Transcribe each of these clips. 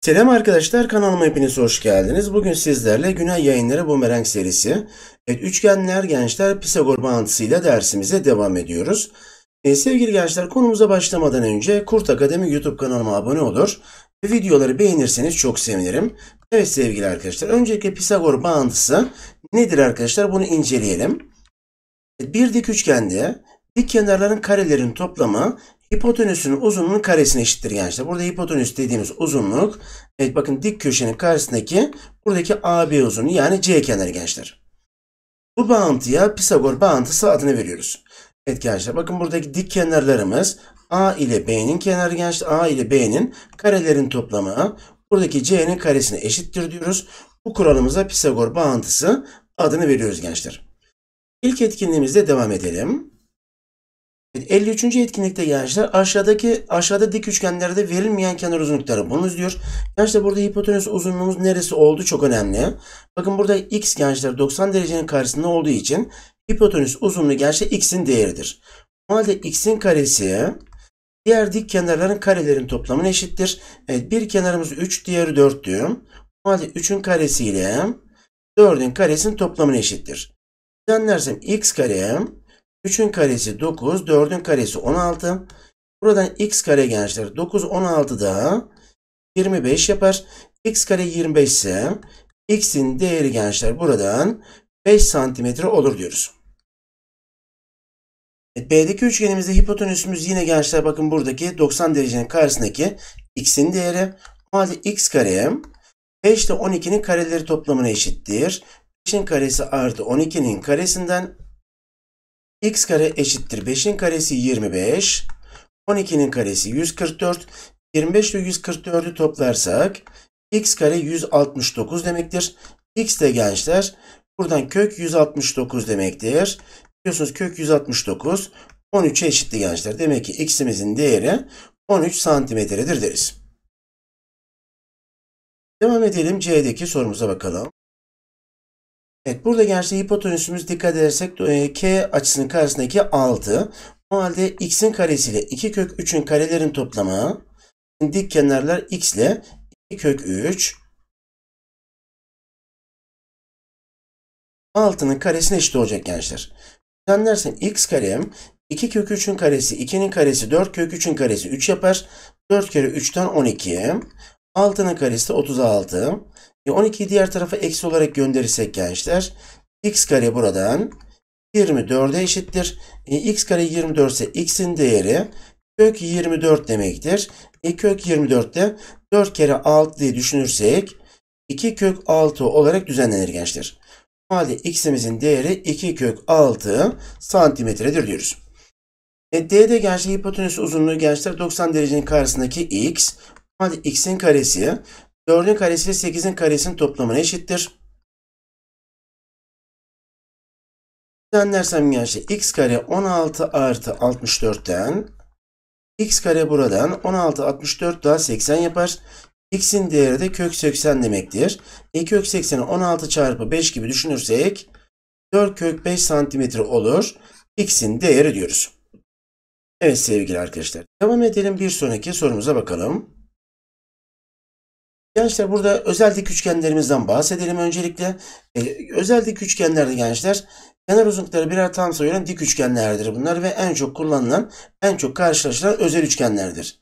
Selam arkadaşlar kanalıma hepiniz hoş geldiniz. Bugün sizlerle Güney Yayınları Bumerang serisi evet, Üçgenler Gençler Pisagor bağıntısıyla dersimize devam ediyoruz. E, sevgili gençler konumuza başlamadan önce Kurt Akademi YouTube kanalıma abone olur ve videoları beğenirseniz çok sevinirim. Evet sevgili arkadaşlar öncelikle Pisagor bağıntısı nedir arkadaşlar bunu inceleyelim. Bir dik üçgende dik kenarların karelerin toplamı hipotenüsün uzunluğunun karesine eşittir gençler. Burada hipotenüs dediğimiz uzunluk evet bakın dik köşenin karşısındaki buradaki AB uzunluğu yani C kenarı gençler. Bu bağıntıya Pisagor bağıntısı adını veriyoruz. Evet gençler bakın buradaki dik kenarlarımız A ile B'nin kenarı gençler. A ile B'nin karelerin toplamı buradaki C'nin karesine eşittir diyoruz. Bu kuralımıza Pisagor bağıntısı adını veriyoruz gençler. İlk etkinliğimizde devam edelim. 53. etkinlikte gençler aşağıdaki aşağıda dik üçgenlerde verilmeyen kenar uzunlukları bulunuz diyor. Gençler burada hipotenüs uzunluğumuz neresi oldu çok önemli. Bakın burada x gençler 90 derecenin karşısında olduğu için hipotenüs uzunluğu gençler x'in değeridir. O halde x'in karesi diğer dik kenarların karelerin toplamına eşittir. Evet bir kenarımız 3 diğeri 4 4'tü. O halde 3'ün karesi ile 4'ün karesinin toplamına eşittir. Düzenlersem x karem 3'ün karesi 9, 4'ün karesi 16. Buradan x kare gençler 9, 16 da 25 yapar. x kare 25 ise x'in değeri gençler buradan 5 santimetre olur diyoruz. E, B'deki üçgenimizde hipotenüsümüz yine gençler bakın buradaki 90 derecenin karşısındaki x'in değeri. O halde x kare 5 ile 12'nin kareleri toplamına eşittir. 5'in karesi artı 12'nin karesinden x kare eşittir 5'in karesi 25. 12'nin karesi 144. 25 ile 144'ü toplarsak x kare 169 demektir. x de gençler buradan kök 169 demektir. Biliyorsunuz kök 169 13'e eşitti gençler. Demek ki x'imizin değeri 13 santimetredir deriz. Devam edelim C'deki sorumuza bakalım. Evet burada gerçi hipotenüsümüz dikkat edersek e, k açısının karşısındaki 6. O halde x'in karesiyle 2 kök 3'ün karelerin toplamı dik kenarlar x ile 2 kök 3 6'nın karesine eşit olacak gençler. Sen dersen x karem 2 kök 3'ün karesi 2'nin karesi 4 kök 3'ün karesi 3 yapar. 4 kere 3'ten 12. 6'nın karesi de 36. 12'yi diğer tarafa eksi olarak gönderirsek gençler x kare buradan 24'e eşittir. E, x kare 24 ise x'in değeri kök 24 demektir. E, kök 24'te 4 kere 6 diye düşünürsek 2 kök 6 olarak düzenlenir gençler. O halde x'imizin değeri 2 kök 6 santimetredir diyoruz. E, D'de gençler hipotenüs uzunluğu gençler 90 derecenin karşısındaki x. O halde x'in karesi 4'ün karesi ile 8'in karesinin toplamına eşittir. Düzenlersem gençler x kare 16 artı 64'ten x kare buradan 16 64 daha 80 yapar. x'in değeri de kök 80 demektir. E kök 80'i 16 çarpı 5 gibi düşünürsek 4 kök 5 santimetre olur. x'in değeri diyoruz. Evet sevgili arkadaşlar devam edelim bir sonraki sorumuza bakalım. Gençler burada özel dik üçgenlerimizden bahsedelim öncelikle. Ee, özel dik üçgenlerde gençler kenar uzunlukları birer tam sayılan dik üçgenlerdir bunlar ve en çok kullanılan, en çok karşılaşılan özel üçgenlerdir.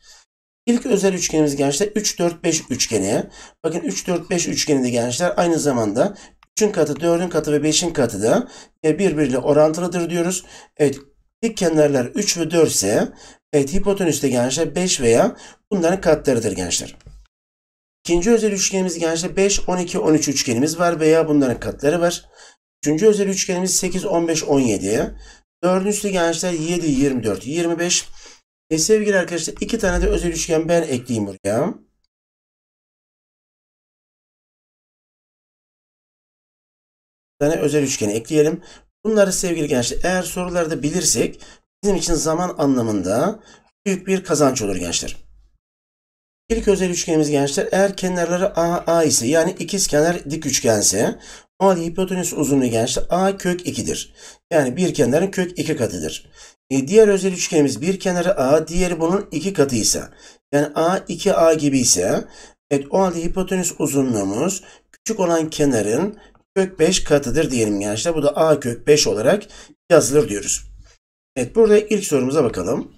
İlk özel üçgenimiz gençler 3 4 5 üçgeni. Bakın 3 4 5 üçgeni de gençler aynı zamanda 3'ün katı, 4'ün katı ve 5'in katı da e, birbiriyle orantılıdır diyoruz. Evet dik kenarlar 3 ve 4 ise evet hipotenüs de gençler 5 veya bunların katlarıdır gençler. İkinci özel üçgenimiz gençler 5, 12, 13 üçgenimiz var veya bunların katları var. Üçüncü özel üçgenimiz 8, 15, 17. Dördüncüsü gençler 7, 24, 25. E sevgili arkadaşlar iki tane de özel üçgen ben ekleyeyim buraya. Bir tane özel üçgeni ekleyelim. Bunları sevgili gençler eğer sorularda bilirsek bizim için zaman anlamında büyük bir kazanç olur gençler. İlk özel üçgenimiz gençler eğer kenarları A, A ise yani kenar dik üçgense o halde hipotenüs uzunluğu gençler A kök 2'dir. Yani bir kenarın kök 2 katıdır. E, diğer özel üçgenimiz bir kenarı A diğeri bunun 2 ise yani A 2A gibi ise evet, o halde hipotenüs uzunluğumuz küçük olan kenarın kök 5 katıdır diyelim gençler. Bu da A kök 5 olarak yazılır diyoruz. Evet burada ilk sorumuza bakalım.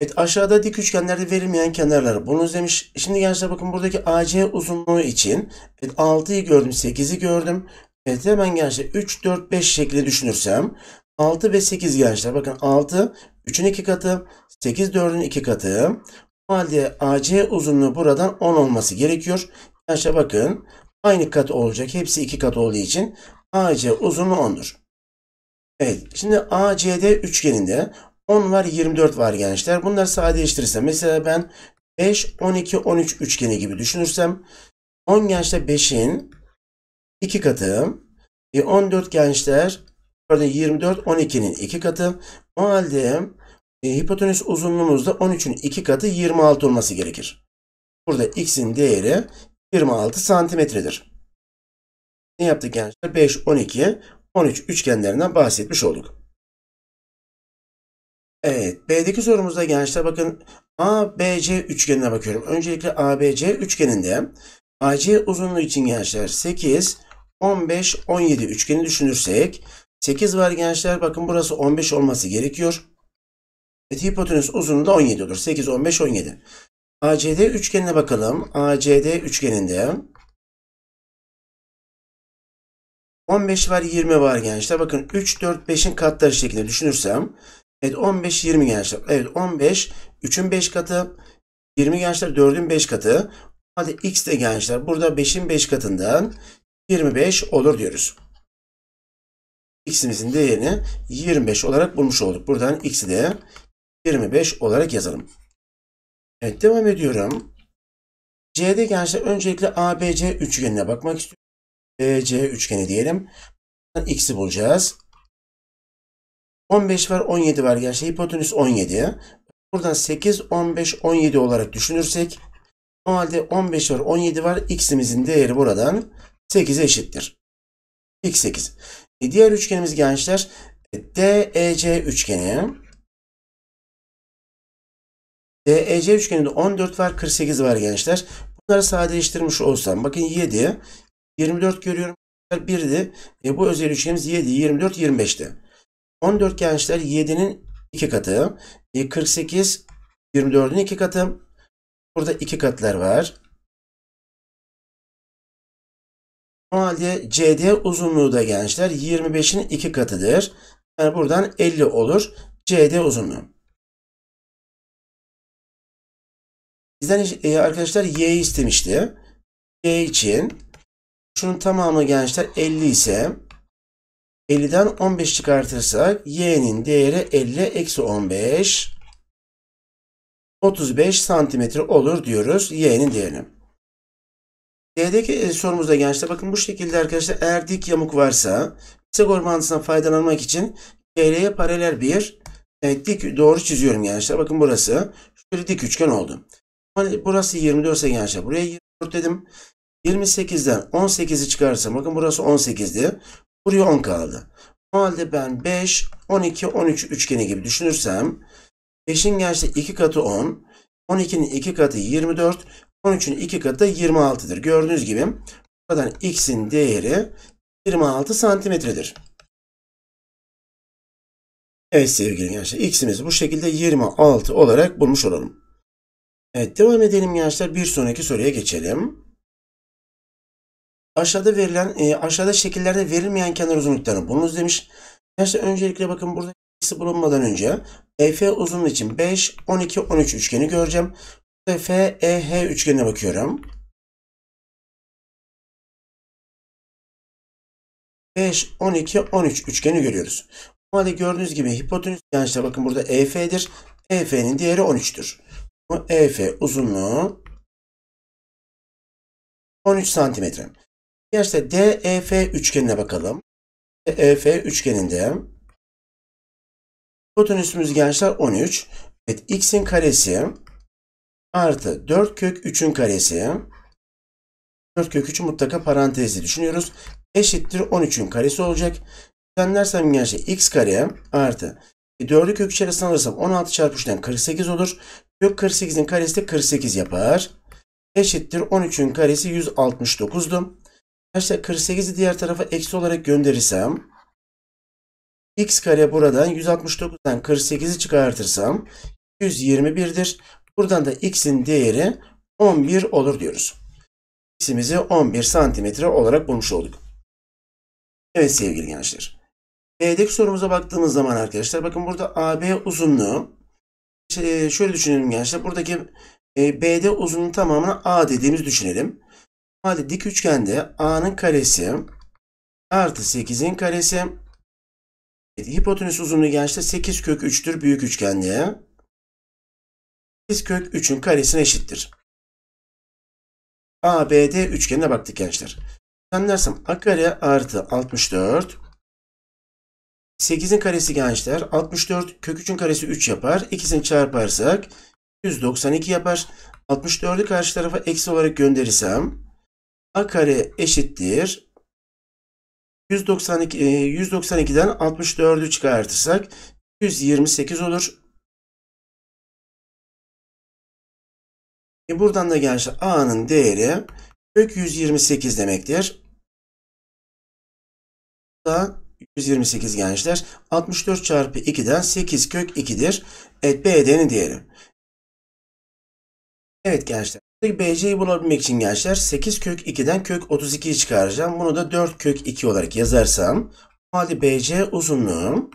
Evet aşağıda dik üçgenlerde verilmeyen kenarları bunu izlemiş. E, şimdi gençler bakın buradaki AC uzunluğu için evet, 6'yı gördüm 8'i gördüm. Evet hemen gençler 3, 4, 5 şekli düşünürsem 6 ve 8 gençler bakın 6 3'ün 2 katı 8 4'ün 2 katı. O halde AC uzunluğu buradan 10 olması gerekiyor. Gençler bakın aynı kat olacak hepsi 2 kat olduğu için AC uzunluğu 10'dur. Evet şimdi ACD üçgeninde 10 var 24 var gençler. Bunları sadeleştirirsem mesela ben 5, 12, 13 üçgeni gibi düşünürsem 10 gençler 5'in 2 katı. E 14 gençler pardon 24 12'nin 2 katı. O halde e, hipotenüs uzunluğumuzda 13'ün 2 katı 26 olması gerekir. Burada x'in değeri 26 santimetredir. Ne yaptık gençler? 5, 12, 13 üçgenlerinden bahsetmiş olduk. Evet, B'deki sorumuzda gençler bakın ABC üçgenine bakıyorum. Öncelikle ABC üçgeninde AC uzunluğu için gençler 8, 15, 17 üçgeni düşünürsek 8 var gençler. Bakın burası 15 olması gerekiyor. Evet, hipotenüs uzunluğu da 17 olur. 8, 15, 17. ACD üçgenine bakalım. ACD üçgeninde 15 var 20 var gençler. Bakın 3, 4, 5'in katları şeklinde düşünürsem Evet 15 20 gençler. Evet 15 3'ün 5 katı 20 gençler 4'ün 5 katı. Hadi x de gençler burada 5'in 5 katından 25 olur diyoruz. X'imizin değerini 25 olarak bulmuş olduk. Buradan x'i de 25 olarak yazalım. Evet devam ediyorum. C'de gençler öncelikle ABC üçgenine bakmak istiyorum. BC üçgeni diyelim. X'i bulacağız. 15 var 17 var. Gerçi şey hipotenüs 17. Buradan 8, 15, 17 olarak düşünürsek o halde 15 var 17 var. X'imizin değeri buradan 8'e eşittir. X8. E diğer üçgenimiz gençler e, DEC üçgeni. DEC üçgeninde 14 var 48 var gençler. Bunları sadeleştirmiş olsam bakın 7 24 görüyorum. 1'di. E bu özel üçgenimiz 7 24 25'ti. 14 gençler 7'nin 2 katı. 48 24'ün 2 katı. Burada 2 katlar var. O halde CD uzunluğu da gençler 25'in 2 katıdır. Yani buradan 50 olur CD uzunluğu. Bizden e, arkadaşlar Y istemişti. Y için şunun tamamı gençler 50 ise 50'den 15 çıkartırsak y'nin değeri 50 eksi 15 35 santimetre olur diyoruz y'nin değerini. D'deki e, sorumuzda gençler bakın bu şekilde arkadaşlar eğer dik yamuk varsa Pisagor mantısından faydalanmak için GL'ye paralel bir evet, dik doğru çiziyorum gençler. Bakın burası şöyle dik üçgen oldu. Hani burası 24 ise gençler buraya 24 dedim. 28'den 18'i çıkarırsam bakın burası 18'di. Buraya 10 kaldı. O halde ben 5, 12, 13 üçgeni gibi düşünürsem 5'in gerçi 2 katı 10, 12'nin 2 katı 24, 13'ün 2 katı 26'dır. Gördüğünüz gibi buradan x'in değeri 26 santimetredir. Evet sevgili gençler x'imizi bu şekilde 26 olarak bulmuş olalım. Evet devam edelim gençler bir sonraki soruya geçelim. Aşağıda verilen, e, aşağıda şekillerde verilmeyen kenar uzunluklarını bulunuz demiş. Arkadaşlar öncelikle bakın burada ikisi bulunmadan önce EF uzunluğu için 5, 12, 13 üçgeni göreceğim. E FEH üçgenine bakıyorum. 5, 12, 13 üçgeni görüyoruz. Bu halde gördüğünüz gibi hipotenüs gençler bakın burada EF'dir. EF'nin diğeri 13'tür. Bu EF uzunluğu 13 santimetre. Gerçi DEF üçgenine bakalım. DEF üçgeninde Kosinüsümüz gençler 13. Evet x'in karesi artı 4 kök 3'ün karesi 4 kök 3 mutlaka parantezli düşünüyoruz. Eşittir 13'ün karesi olacak. Düzenlersem gençler x kare artı 4'ü kök içerisinde alırsam 16 çarpı 3'ten 48 olur. Kök 48'in karesi de 48 yapar. Eşittir 13'ün karesi 169'du. Arkadaşlar 48'i diğer tarafa eksi olarak gönderirsem x kare buradan 169'dan 48'i çıkartırsam 121'dir. Buradan da x'in değeri 11 olur diyoruz. X'imizi 11 santimetre olarak bulmuş olduk. Evet sevgili gençler. B'deki sorumuza baktığımız zaman arkadaşlar bakın burada AB uzunluğu e, şöyle düşünelim gençler. Buradaki e, B'de uzunluğun tamamını A dediğimiz düşünelim halde dik üçgende A'nın karesi artı 8'in karesi evet, hipotenüs uzunluğu gençte 8 kök 3'tür büyük üçgende. 8 kök 3'ün karesine eşittir. ABD üçgenine baktık gençler. Sen dersem A kare artı 64 8'in karesi gençler 64 kök 3'ün karesi 3 yapar. İkisini çarparsak 192 yapar. 64'ü karşı tarafa eksi olarak gönderirsem a kare eşittir. 192, 192'den 64'ü çıkartırsak 128 olur. E buradan da gençler a'nın değeri kök 128 demektir. Da 128 gençler. 64 çarpı 2'den 8 kök 2'dir. Evet BD'nin diyelim. Evet gençler. BC'yi bulabilmek için gençler 8 kök 2'den kök 32'yi çıkaracağım. Bunu da 4 kök 2 olarak yazarsam o BC uzunluğu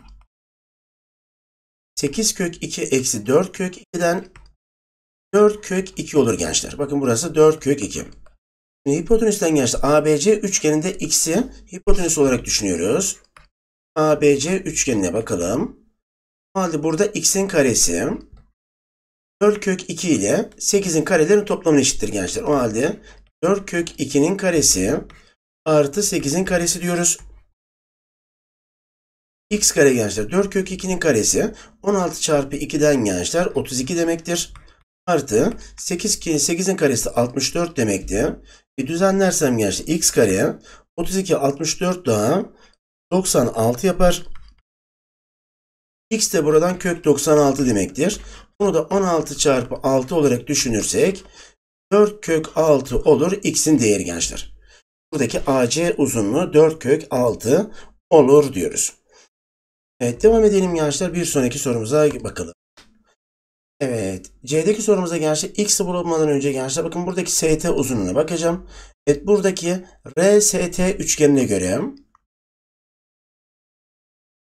8 kök 2 eksi 4 kök 2'den 4 kök 2 olur gençler. Bakın burası 4 kök 2. Şimdi hipotenüsten gençler ABC üçgeninde x'i hipotenüs olarak düşünüyoruz. ABC üçgenine bakalım. O burada x'in karesi 4 kök 2 ile 8'in karelerinin toplamına eşittir gençler. O halde 4 kök 2'nin karesi artı 8'in karesi diyoruz. X kare gençler 4 kök 2'nin karesi 16 çarpı 2'den gençler 32 demektir. Artı 8 8'in karesi 64 demekti. Bir düzenlersem gençler x kare 32 64 daha 96 yapar. X de buradan kök 96 demektir. Bunu da 16 çarpı 6 olarak düşünürsek 4 kök 6 olur x'in değeri gençler. Buradaki AC uzunluğu 4 kök 6 olur diyoruz. Evet devam edelim gençler. Bir sonraki sorumuza bakalım. Evet. C'deki sorumuza gençler x'i bulmadan önce gençler bakın buradaki ST uzunluğuna bakacağım. Evet buradaki RST üçgenine göre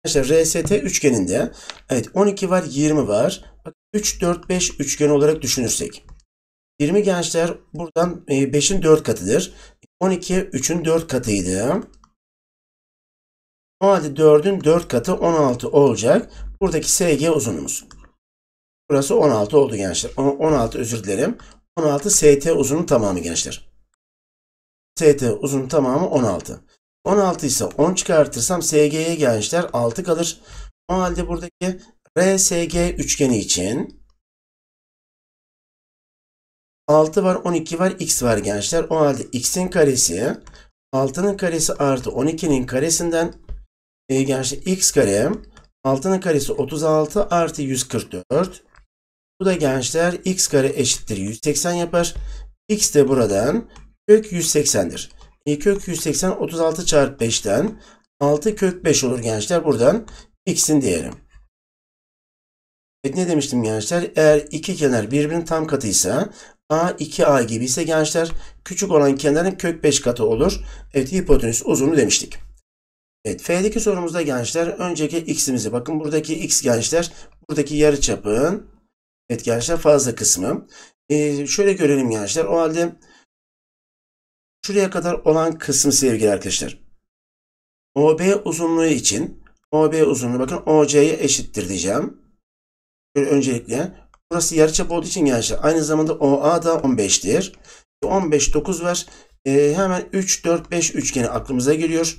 Arkadaşlar RST üçgeninde evet 12 var 20 var. 3 4 5 üçgen olarak düşünürsek. 20 gençler buradan 5'in e, 4 katıdır. 12 3'ün 4 katıydı. O halde 4'ün 4 katı 16 olacak. Buradaki SG uzunluğumuz, Burası 16 oldu gençler. 16 özür dilerim. 16 ST uzunun tamamı gençler. ST uzunun tamamı 16. 16 ise 10 çıkartırsam SG'ye gençler 6 kalır. O halde buradaki RSG üçgeni için 6 var 12 var x var gençler. O halde x'in karesi 6'nın karesi artı 12'nin karesinden e, gençler x kare 6'nın karesi 36 artı 144. Bu da gençler x kare eşittir 180 yapar. x de buradan kök 180'dir. E kök 180 36 çarpı 5'ten 6 kök 5 olur gençler. Buradan x'in diyelim. Evet ne demiştim gençler? Eğer iki kenar birbirinin tam katıysa A 2A gibi ise gençler küçük olan kenarın kök 5 katı olur. Evet hipotenüs uzunluğu demiştik. Evet F'deki sorumuzda gençler önceki x'imizi bakın buradaki x gençler buradaki yarı çapın evet gençler fazla kısmı. Ee, şöyle görelim gençler o halde Şuraya kadar olan kısmı sevgili arkadaşlar. OB uzunluğu için OB uzunluğu bakın OC'ye eşittir diyeceğim. Şöyle öncelikle burası yarıçap olduğu için gençler aynı zamanda OA da 15'tir. 15 9 var. E, hemen 3 4 5 üçgeni aklımıza geliyor.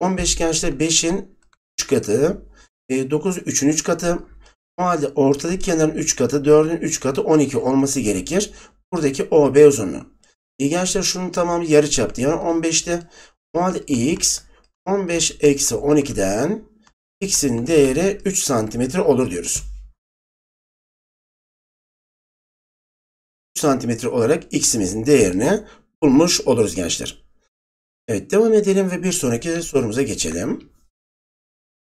15 gençler 5'in 3 katı. E, 9 3'ün 3 katı. O halde ortadaki kenarın 3 katı, 4'ün 3 katı 12 olması gerekir. Buradaki OB uzunluğu. E gençler şunun tamamı yarı çaptı. Yani 15'te. O halde x 15 eksi 12'den x'in değeri 3 santimetre olur diyoruz. 3 santimetre olarak x'imizin değerini bulmuş oluruz gençler. Evet devam edelim ve bir sonraki sorumuza geçelim.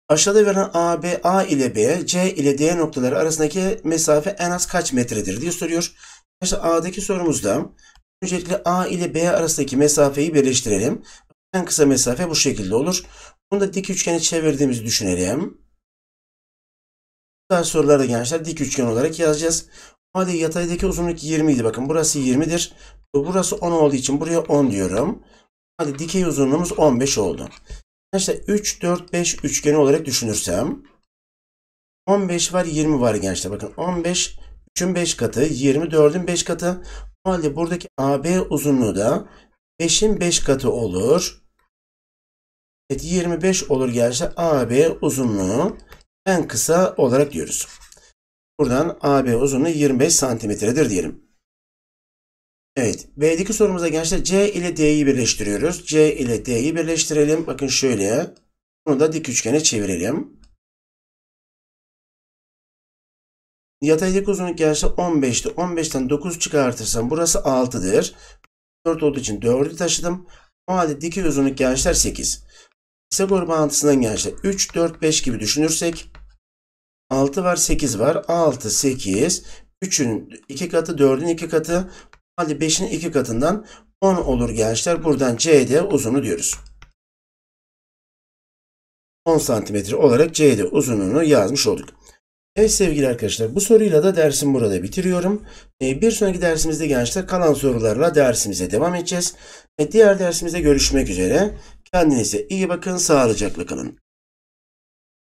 Aşağıda verilen A, B, A ile B, C ile D noktaları arasındaki mesafe en az kaç metredir diye soruyor. İşte A'daki sorumuzda Öncelikle A ile B arasındaki mesafeyi birleştirelim. En kısa mesafe bu şekilde olur. Bunu da dik üçgeni çevirdiğimizi düşünelim. Daha sorularda gençler dik üçgen olarak yazacağız. Hadi yataydaki uzunluk 20 idi. Bakın burası 20'dir. Burası 10 olduğu için buraya 10 diyorum. Hadi dikey uzunluğumuz 15 oldu. Gençler 3, 4, 5 üçgeni olarak düşünürsem 15 var 20 var gençler. Bakın 15 3'ün 5 katı 24'ün 5 katı o halde buradaki AB uzunluğu da 5'in 5 katı olur. Evet 25 olur gerçi AB uzunluğu en kısa olarak diyoruz. Buradan AB uzunluğu 25 santimetredir diyelim. Evet. B'deki sorumuzda gençler C ile D'yi birleştiriyoruz. C ile D'yi birleştirelim. Bakın şöyle. Bunu da dik üçgene çevirelim. Yatay dik uzunluk gelirse 15'ti. 15'ten 9 çıkartırsam burası 6'dır. 4 olduğu için 4'ü taşıdım. O halde dikey uzunluk gençler 8. Pisagor bağıntısından gençler 3, 4, 5 gibi düşünürsek 6 var 8 var. 6, 8. 3'ün 2 katı 4'ün 2 katı. O halde 5'in 2 katından 10 olur gençler. Buradan CD uzunu diyoruz. 10 santimetre olarak CD uzunluğunu yazmış olduk. Evet sevgili arkadaşlar bu soruyla da dersimi burada bitiriyorum. Ee, bir sonraki dersimizde gençler kalan sorularla dersimize devam edeceğiz. Diğer dersimizde görüşmek üzere. Kendinize iyi bakın, sağlıcakla kalın.